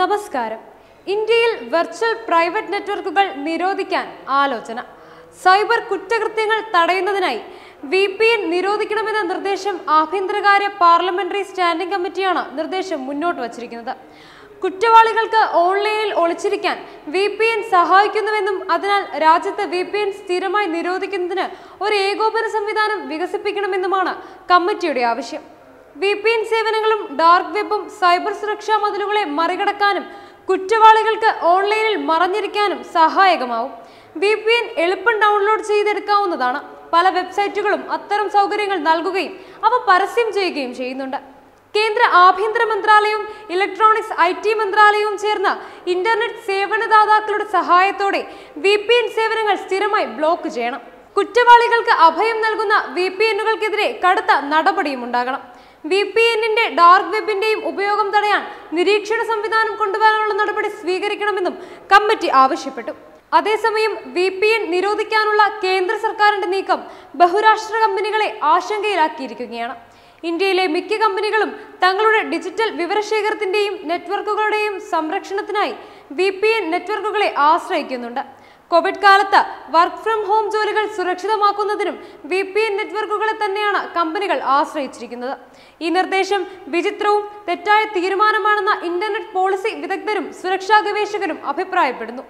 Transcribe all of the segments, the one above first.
നമസ്കാരം ഇന്ത്യയിൽ virtual private നെറ്റ്വർക്കുകൾ നിരോധിക്കാൻ ആലോചന സൈബർ കുറ്റകൃത്യങ്ങൾ തടയുന്നതിനായി വി പി എൻ നിരോധിക്കണമെന്ന നിർദ്ദേശം ആഭ്യന്തരകാര്യ പാർലമെന്ററി സ്റ്റാൻഡിംഗ് കമ്മിറ്റിയാണ് നിർദ്ദേശം മുന്നോട്ട് വച്ചിരിക്കുന്നത് കുറ്റവാളികൾക്ക് ഓൺലൈനിൽ ഒളിച്ചിരിക്കാൻ വി പി എൻ സഹായിക്കുന്നുവെന്നും അതിനാൽ രാജ്യത്ത് വി പി എൻ സ്ഥിരമായി നിരോധിക്കുന്നതിന് ഒരു ഏകോപന സംവിധാനം വികസിപ്പിക്കണമെന്നുമാണ് കമ്മിറ്റിയുടെ ആവശ്യം വി പി എൻ സേവനങ്ങളും ഡാർക്ക് വെബും സൈബർ സുരക്ഷാ മതിലുകളെ മറികടക്കാനും കുറ്റവാളികൾക്ക് ഓൺലൈനിൽ മറഞ്ഞിരിക്കാനും സഹായകമാവും വി പി എൻ എളുപ്പം ഡൗൺലോഡ് ചെയ്തെടുക്കാവുന്നതാണ് പല വെബ്സൈറ്റുകളും അത്തരം സൗകര്യങ്ങൾ നൽകുകയും അവ പരസ്യം ചെയ്യുകയും ചെയ്യുന്നുണ്ട് കേന്ദ്ര ആഭ്യന്തര മന്ത്രാലയവും ഇലക്ട്രോണിക്സ് ഐ ടി മന്ത്രാലയവും ചേർന്ന ഇന്റർനെറ്റ് സേവനദാതാക്കളുടെ സഹായത്തോടെ വി പി എൻ സേവനങ്ങൾ സ്ഥിരമായി ബ്ലോക്ക് ചെയ്യണം കുറ്റവാളികൾക്ക് അഭയം നൽകുന്ന വി പി എന്നുകൾക്കെതിരെ കടുത്ത നടപടിയും ഉണ്ടാകണം വി പി എന്നിന്റെ ഡാർക്ക് വെബിന്റെയും ഉപയോഗം തടയാൻ നിരീക്ഷണ സംവിധാനം കൊണ്ടുവരാനുള്ള നടപടി സ്വീകരിക്കണമെന്നും കമ്മിറ്റി ആവശ്യപ്പെട്ടു അതേസമയം വി പി എൻ നിരോധിക്കാനുള്ള കേന്ദ്ര സർക്കാരിന്റെ നീക്കം ബഹുരാഷ്ട്ര കമ്പനികളെ ആശങ്കയിലാക്കിയിരിക്കുകയാണ് ഇന്ത്യയിലെ മിക്ക കമ്പനികളും തങ്ങളുടെ ഡിജിറ്റൽ വിവരശേഖരത്തിന്റെയും നെറ്റ്വർക്കുകളുടെയും സംരക്ഷണത്തിനായി വി നെറ്റ്വർക്കുകളെ ആശ്രയിക്കുന്നുണ്ട് കോവിഡ് കാലത്ത് വർക്ക് ഫ്രം ഹോം ജോലികൾ സുരക്ഷിതമാക്കുന്നതിനും വി പി എൻ നെറ്റ്വർക്കുകളെ തന്നെയാണ് കമ്പനികൾ ആശ്രയിച്ചിരിക്കുന്നത് ഈ നിർദ്ദേശം വിചിത്രവും തെറ്റായ തീരുമാനമാണെന്ന ഇന്റർനെറ്റ് പോളിസി വിദഗ്ധരും സുരക്ഷാ ഗവേഷകരും അഭിപ്രായപ്പെടുന്നു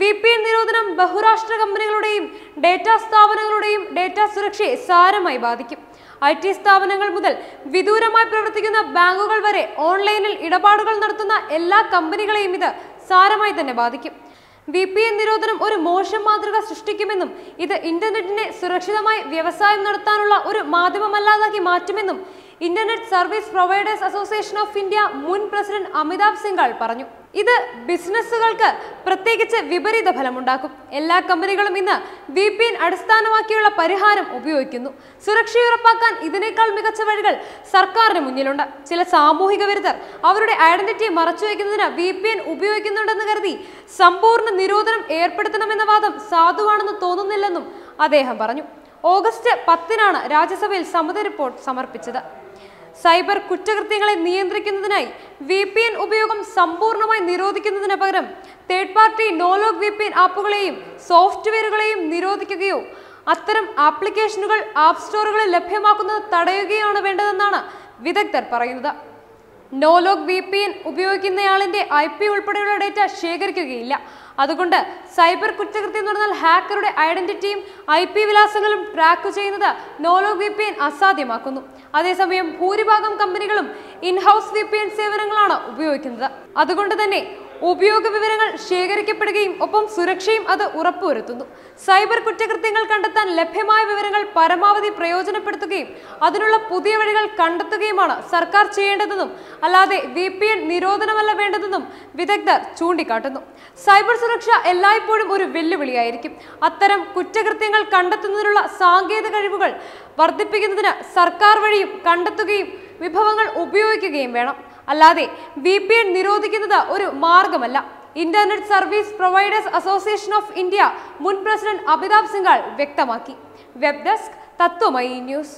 വി പി എൻ നിരോധനം ബഹുരാഷ്ട്ര കമ്പനികളുടെയും ഡേറ്റ സ്ഥാപനങ്ങളുടെയും ഡേറ്റ സുരക്ഷയെ സാരമായി ബാധിക്കും ഐ ടി സ്ഥാപനങ്ങൾ മുതൽ വിദൂരമായി പ്രവർത്തിക്കുന്ന ബാങ്കുകൾ വരെ ഓൺലൈനിൽ ഇടപാടുകൾ നടത്തുന്ന എല്ലാ കമ്പനികളെയും ഇത് സാരമായി തന്നെ ബാധിക്കും വി പി എൻ നിരോധനം ഒരു മോശം മാതൃക സൃഷ്ടിക്കുമെന്നും ഇത് ഇന്റർനെറ്റിനെ സുരക്ഷിതമായി വ്യവസായം നടത്താനുള്ള ഒരു മാധ്യമമല്ലാതാക്കി മാറ്റുമെന്നും internet service providers association of India മുൻ പ്രസിഡന്റ് അമിതാഭ് സിംഗൾ പറഞ്ഞു ഇത് ബിസിനസ്സുകൾക്ക് പ്രത്യേകിച്ച് വിപരീത ഫലമുണ്ടാക്കും എല്ലാ കമ്പനികളും ഇന്ന് വി പി എൻ അടിസ്ഥാനമാക്കിയുള്ള പരിഹാരം ഉപയോഗിക്കുന്നു സുരക്ഷയുറപ്പാക്കാൻ ഇതിനേക്കാൾ മികച്ച വഴികൾ സർക്കാരിന് മുന്നിലുണ്ട് ചില സാമൂഹിക വിരുദ്ധർ അവരുടെ ഐഡന്റിറ്റി മറച്ചുവെക്കുന്നതിന് വി പി എൻ ഉപയോഗിക്കുന്നുണ്ടെന്ന് കരുതി സമ്പൂർണ്ണ നിരോധനം ഏർപ്പെടുത്തണമെന്ന വാദം സാധുവാണെന്ന് തോന്നുന്നില്ലെന്നും അദ്ദേഹം പറഞ്ഞു ഓഗസ്റ്റ് പത്തിനാണ് രാജ്യസഭയിൽ സമിതി റിപ്പോർട്ട് സമർപ്പിച്ചത് സൈബർ കുറ്റകൃത്യങ്ങളെ നിയന്ത്രിക്കുന്നതിനായി വി പി എൻ ഉപയോഗം സമ്പൂർണ്ണമായി നിരോധിക്കുന്നതിന് പകരം third party no log V P N ആപ്പുകളെയും സോഫ്റ്റ്വെയറുകളെയും നിരോധിക്കുകയോ അത്തരം ആപ്ലിക്കേഷനുകൾ ആപ്പ് സ്റ്റോറുകളിൽ ലഭ്യമാക്കുന്നത് തടയുകയാണ് വേണ്ടതെന്നാണ് വിദഗ്ധർ പറയുന്നത് നോലോഗ് വി പി എൻ ഉപയോഗിക്കുന്നയാളിൻ്റെ ഐ പി ഉൾപ്പെടെയുള്ള ഡേറ്റ ശേഖരിക്കുകയില്ല അതുകൊണ്ട് സൈബർ കുറ്റകൃത്യം എന്ന് പറഞ്ഞാൽ ഹാക്കറുടെ ഐഡന്റിറ്റിയും ഐ പി വിലാസങ്ങളും ട്രാക്ക് ചെയ്യുന്നത് നോലോഗ് വി പി എൻ അസാധ്യമാക്കുന്നു അതേസമയം ഭൂരിഭാഗം കമ്പനികളും ഇൻഹൗസ് വി പി എൻ സേവനങ്ങളാണ് ഉപയോഗിക്കുന്നത് അതുകൊണ്ട് തന്നെ ഉപയോഗ വിവരങ്ങൾ ശേഖരിക്കപ്പെടുകയും ഒപ്പം സുരക്ഷയും അത് ഉറപ്പുവരുത്തുന്നു സൈബർ കുറ്റകൃത്യങ്ങൾ കണ്ടെത്താൻ ലഭ്യമായ വിവരങ്ങൾ പരമാവധി പ്രയോജനപ്പെടുത്തുകയും അതിനുള്ള പുതിയ വഴികൾ കണ്ടെത്തുകയുമാണ് സർക്കാർ ചെയ്യേണ്ടതെന്നും അല്ലാതെ വി പി എൻ നിരോധനമല്ല വേണ്ടതെന്നും വിദഗ്ധർ ചൂണ്ടിക്കാട്ടുന്നു സൈബർ സുരക്ഷ എല്ലായ്പ്പോഴും ഒരു വെല്ലുവിളിയായിരിക്കും അത്തരം കുറ്റകൃത്യങ്ങൾ കണ്ടെത്തുന്നതിനുള്ള സാങ്കേതിക കഴിവുകൾ വർദ്ധിപ്പിക്കുന്നതിന് സർക്കാർ വഴിയും കണ്ടെത്തുകയും വിഭവങ്ങൾ ഉപയോഗിക്കുകയും വേണം അല്ലാതെ വി പി എൻ നിരോധിക്കുന്നത് ഒരു മാർഗമല്ല internet service providers association of India മുൻ പ്രസിഡന്റ് അമിതാഭ് സിംഗാൾ വ്യക്തമാക്കി വെബ് ഡെസ്ക് തത്വമയി ന്യൂസ്